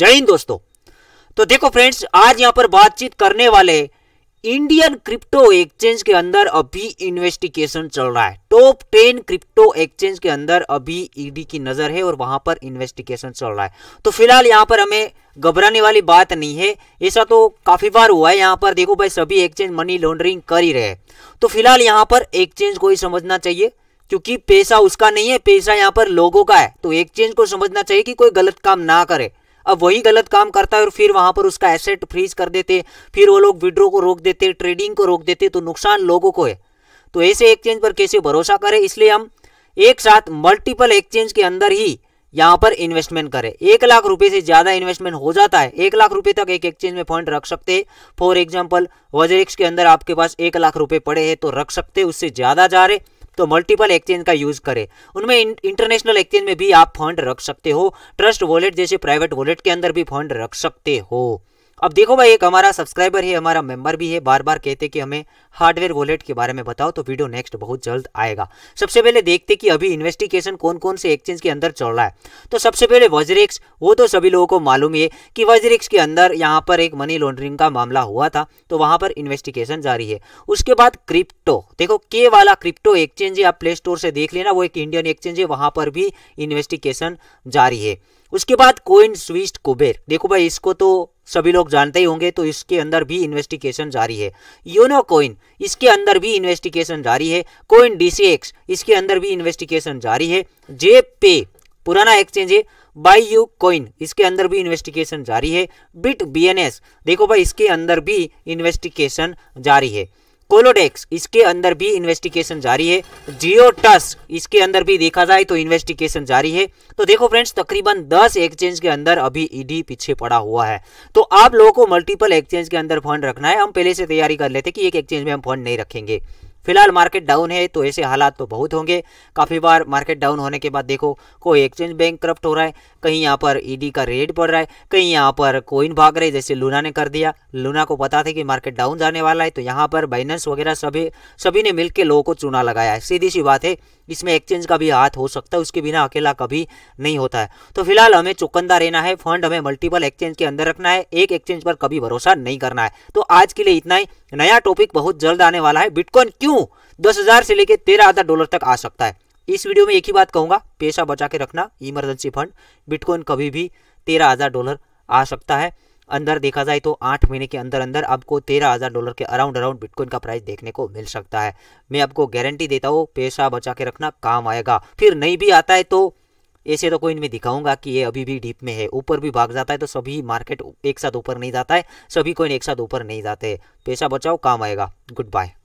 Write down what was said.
जय हिंद दोस्तों तो देखो फ्रेंड्स आज यहां पर बातचीत करने वाले इंडियन क्रिप्टो एक्सचेंज के अंदर अभी इन्वेस्टिगेशन चल रहा है टॉप टेन क्रिप्टो एक्सचेंज के अंदर अभी ईडी e की नजर है और वहां पर इन्वेस्टिगेशन चल रहा है तो फिलहाल यहां पर हमें घबराने वाली बात नहीं है ऐसा तो काफी बार हुआ है यहां पर देखो भाई सभी एक्सचेंज मनी लॉन्ड्रिंग कर ही रहे तो फिलहाल यहां पर एक्सचेंज को ही समझना चाहिए क्योंकि पैसा उसका नहीं है पैसा यहाँ पर लोगों का है तो एक्सचेंज को समझना चाहिए कि कोई गलत काम ना करे अब वही गलत काम करता है और फिर वहां पर उसका एसेट फ्रीज कर देते फिर वो लोग विड्रो को रोक देते ट्रेडिंग को रोक देते तो नुकसान लोगों को है तो ऐसे एक्सचेंज पर कैसे भरोसा करें इसलिए हम एक साथ मल्टीपल एक्सचेंज के अंदर ही यहाँ पर इन्वेस्टमेंट करें एक लाख रुपए से ज़्यादा इन्वेस्टमेंट हो जाता है एक लाख रुपए तक एक एक्सचेंज में फंड रख सकते हैं फॉर एग्जाम्पल वजरिक्स के अंदर आपके पास एक लाख रुपए पड़े हैं तो रख सकते उससे ज़्यादा जा रहे तो मल्टीपल एक्सचेंज का यूज़ करें उनमें इंटरनेशनल एक्सचेंज में भी आप फंड रख सकते हो ट्रस्ट वॉलेट जैसे प्राइवेट वॉलेट के अंदर भी फंड रख सकते हो अब देखो भाई एक हमारा सब्सक्राइबर है हमारा मेंबर भी है बार बार कहते कि हमें हार्डवेयर वॉलेट के बारे में बताओ तो वीडियो नेक्स्ट बहुत जल्द आएगा सबसे पहले देखते कि अभी इन्वेस्टिगेशन कौन कौन से एक्सचेंज के अंदर चल रहा है तो सबसे पहले वज्रिक्स वो तो सभी लोगों को मालूम है कि वजरिक्स के अंदर यहाँ पर एक मनी लॉन्ड्रिंग का मामला हुआ था तो वहाँ पर इन्वेस्टिगेशन जारी है उसके बाद क्रिप्टो देखो के वाला क्रिप्टो एक्सचेंज है आप प्ले स्टोर से देख लेना वो एक इंडियन एक्सचेंज है वहाँ पर भी इन्वेस्टिगेशन जारी है उसके बाद कोइन स्विस्ट कुबेर देखो भाई इसको तो सभी लोग जानते ही होंगे तो इसके अंदर भी इन्वेस्टिगेशन जारी है योनो कोइन इसके अंदर भी इन्वेस्टिगेशन जारी है कोइन डीसीएक्स इसके अंदर भी इन्वेस्टिगेशन जारी है जे पे पुराना एक्सचेंज है बाई यू कोइन इसके अंदर भी इन्वेस्टिगेशन जारी है बिट बी देखो भाई इसके अंदर भी इन्वेस्टिगेशन जारी है कोलोडेक्स इसके अंदर भी इन्वेस्टिगेशन जारी है जियो इसके अंदर भी देखा जाए तो इन्वेस्टिगेशन जारी है तो देखो फ्रेंड्स तकरीबन 10 एक्सचेंज के अंदर अभी ईडी पीछे पड़ा हुआ है तो आप लोगों को मल्टीपल एक्सचेंज के अंदर फंड रखना है हम पहले से तैयारी कर लेते कि एक एक्सचेंज में हम फंड नहीं रखेंगे फिलहाल मार्केट डाउन है तो ऐसे हालात तो बहुत होंगे काफ़ी बार मार्केट डाउन होने के बाद देखो कोई एक्सचेंज बैंक करप्ट हो रहा है कहीं यहाँ पर ईडी e का रेट पड़ रहा है कहीं यहाँ पर कोइन भाग रहे जैसे लूना ने कर दिया लूना को पता था कि मार्केट डाउन जाने वाला है तो यहाँ पर बाइनेंस वगैरह सभी सभी ने मिल लोगों को चुना लगाया है सीधी सी बात है इसमें एक्सचेंज का भी हाथ हो सकता है उसके बिना अकेला कभी नहीं होता है तो फिलहाल हमें चौकंदा रहना है फंड हमें मल्टीपल एक्सचेंज के अंदर रखना है एक एक्सचेंज पर कभी भरोसा नहीं करना है तो आज के लिए इतना ही नया टॉपिक बहुत जल्द आने वाला है बिटकॉइन क्यों दस हजार से लेकर तेरह हजार डॉलर तक आ सकता है इस वीडियो में एक ही बात कहूंगा पैसा बचा के रखना इमरजेंसी फंड बिटकॉइन कभी भी तेरह हजार डॉलर आ सकता है अंदर देखा जाए तो आठ महीने के अंदर अंदर आपको तेरह हज़ार डॉलर के अराउंड अराउंड बिटकॉइन का प्राइस देखने को मिल सकता है मैं आपको गारंटी देता हूँ पैसा बचा के रखना काम आएगा फिर नहीं भी आता है तो ऐसे तो कोई इनमें दिखाऊंगा कि ये अभी भी डीप में है ऊपर भी भाग जाता है तो सभी मार्केट एक साथ ऊपर नहीं जाता है सभी कोइन एक साथ ऊपर नहीं जाते पैसा बचाओ काम आएगा गुड बाय